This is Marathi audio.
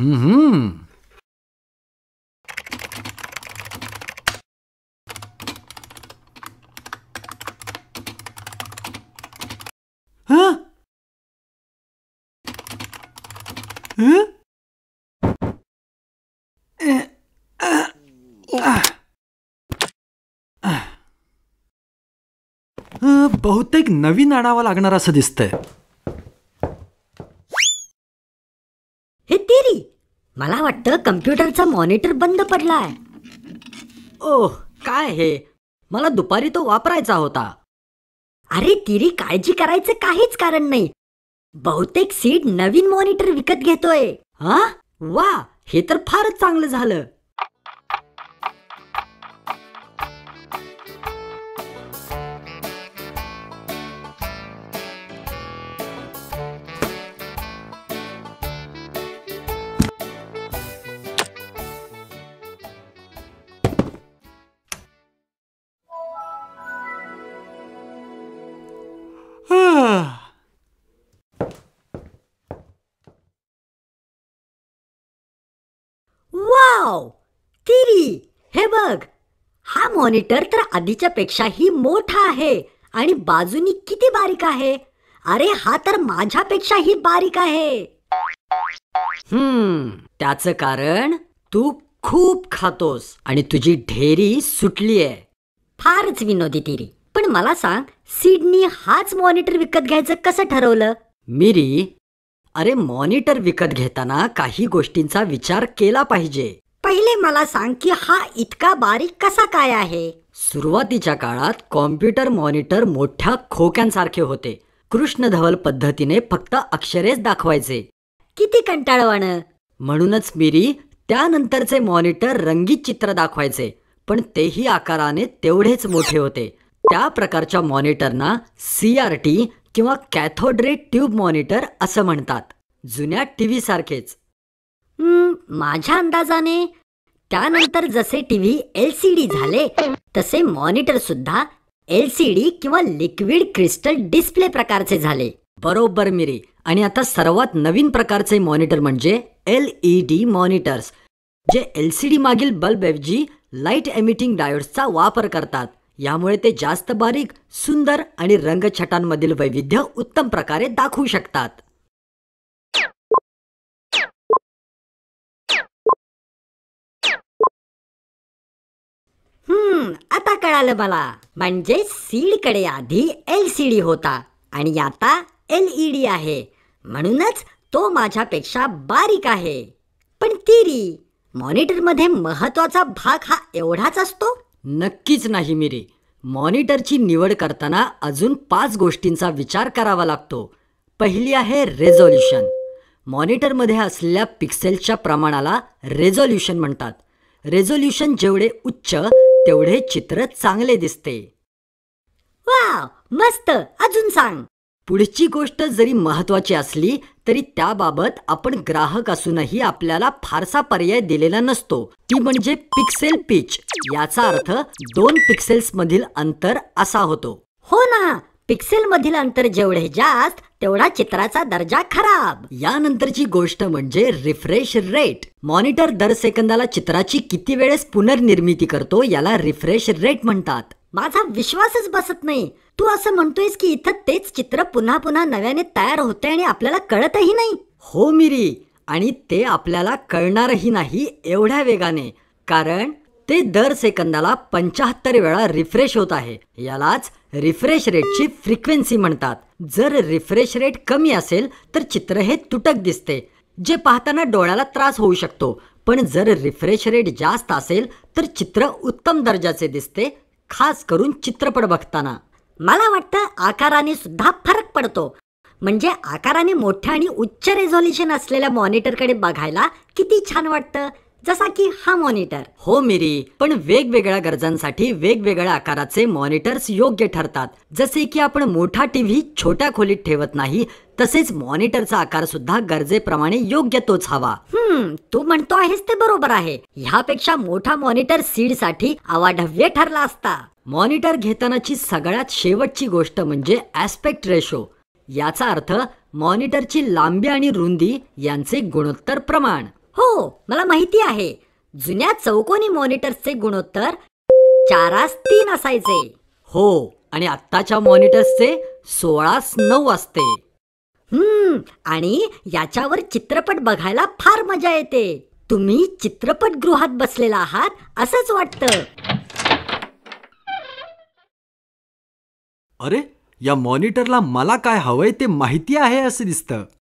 Mhm. बहुतेक नवीन आणावं लागणार असं दिसतंय मला वाटतं कम्प्युटरचा मॉनिटर बंद पडलाय ओह काय हे मला दुपारी तो वापरायचा होता अरे तिरी काळजी करायचं काहीच कारण नाही बहुतेक सीट नवीन मॉनिटर विकत घेतोय हा वा हे तर फारच चांगलं झालं वाव किरी हे बघ हा मॉनिटर तर आधीच्या पेक्षाही मोठा आहे आणि बाजूनी किती बारीक आहे अरे हा तर माझ्यापेक्षाही बारीक आहे हम्म त्याच कारण तू खूप खातोस आणि तुझी ढेरी सुटली आहे फारच विनोदी तिरी पण मला सांग सिडनी हाच मॉनिटर विकत घ्यायचं कसं ठरवलं मिरी अरे मॉनिटर विकत घेताना काही गोष्टींचा विचार केला पाहिजे पहिले मला सांग की हा इतका बारीक कसा काय आहे सुरुवातीच्या काळात कॉम्प्युटर मॉनिटर मोठ्या खोक्यांसारखे होते कृष्णधवल पद्धतीने फक्त अक्षरेच दाखवायचे किती कंटाळवाणं म्हणूनच मिरी त्यानंतरचे मॉनिटर रंगीत चित्र दाखवायचे पण तेही आकाराने तेवढेच मोठे होते त्या प्रकारच्या मॉनिटरना सी आर टी किंवा कॅथोड्रेट ट्यूब मॉनिटर असं म्हणतात जुन्या टीव्ही सारखेच माझ्या अंदाजाने त्यानंतर जसे टीव्ही एल सी डी झाले तसे मॉनिटर सुद्धा एल सी डी किंवा लिक्विड क्रिस्टल डिस्प्ले प्रकारचे झाले बरोबर मिरी आणि आता सर्वात नवीन प्रकारचे मॉनिटर म्हणजे एल ई डी मॉनिटर्स जे एल सी डी मागील बल्बऐवजी लाईट एमिटिंग डायोड्सचा वापर करतात यामुळे ते जास्त बारीक सुंदर आणि रंगछटांमधील वैविध्य उत्तम प्रकारे दाखवू शकतात आता कळालं मला म्हणजे सीड कडे आधी एल सी डी होता आणि आता एल ई डी आहे म्हणूनच तो माझ्यापेक्षा बारीक आहे पण तिरी मध्ये महत्वाचा भाग हा एवढाच असतो नक्कीच नाही मिरी मॉनिटरची निवड करताना अजून पाच गोष्टींचा विचार करावा लागतो पहिली आहे रेझॉल्युशन मॉनिटरमध्ये असलेल्या पिक्सेलच्या प्रमाणाला रेझॉल्युशन म्हणतात रेझोल्युशन जेवढे उच्च तेवढे चित्र चांगले दिसते वा मस्त अजून सांग पुढची गोष्ट जरी महत्वाची असली तरी त्याबाबत आपण ग्राहक असूनही आपल्याला फारसा पर्याय दिलेला नसतो ती म्हणजे पिक्सेल पिच याचा अर्थ दोन पिक्सेल्स मधील अंतर असा होतो हो ना पिक्सेलमधील अंतर जेवढे जास्त तेवढा चित्राचा दर्जा खराब यानंतरची गोष्ट म्हणजे रिफ्रेश रेट मॉनिटर दर सेकंदाला चित्राची किती वेळेस पुनर्निर्मिती करतो याला रिफ्रेश रेट म्हणतात माझा विश्वासच बसत नाही तू असं म्हणतोयस की इथं तेच चित्र पुन्हा पुन्हा नव्याने तयार होते आणि आपल्याला कळतही नाही हो मिरी आणि ते आपल्याला कळणारही नाही एवढ्या वेगाने कारण ते दर सेकंदाला पंचाहत्तर वेळा रिफ्रेश होत आहे यालाच रिफ्रेश रेटची फ्रिक्वेन्सी म्हणतात जर रिफ्रेश रेट कमी असेल तर चित्र हे तुटक दिसते जे पाहताना डोळ्याला त्रास होऊ शकतो पण जर रिफ्रेश रेट जास्त असेल तर चित्र उत्तम दर्जाचे दिसते खास करून चित्रपट बघताना मला वाटतं आकाराने सुद्धा फरक पडतो म्हणजे आकाराने मोठ्या आणि उच्च रेझॉल्युशन असलेल्या मॉनिटरकडे बघायला किती छान वाटतं जसा की हा मॉनिटर हो मिरी पण वेगवेगळ्या गरजांसाठी वेगवेगळ्या आकाराचे मॉनिटर्स योग्य ठरतात जसे की आपण मोठा टीव्ही छोट्या खोलीत ठेवत नाही तसेच मॉनिटरचा आकार सुद्धा गरजेप्रमाणे योग्य तोच हवा हम्म तू म्हणतो आहेस ते बरोबर आहे ह्यापेक्षा मोठा मॉनिटर सीड साठी आवाढव्य ठरला असता मॉनिटर घेतानाची सगळ्यात शेवटची गोष्ट म्हणजे ऍस्पेक्ट रेशो याचा अर्थ मॉनिटरची लांबी आणि रुंदी यांचे गुणोत्तर प्रमाण हो मला माहिती आहे जुन्या चौकोनी मॉनिटर्सचे गुणोत्तर चारास तीन असायचे हो आणि आत्ताच्या मॉनिटर्सचे सोळास नऊ असते हम्म आणि याच्यावर चित्रपट बघायला फार मजा येते तुम्ही चित्रपट गृहात बसलेला आहात असंच वाटत अरे या मॉनिटरला मला काय हवंय ते माहिती आहे असं दिसतं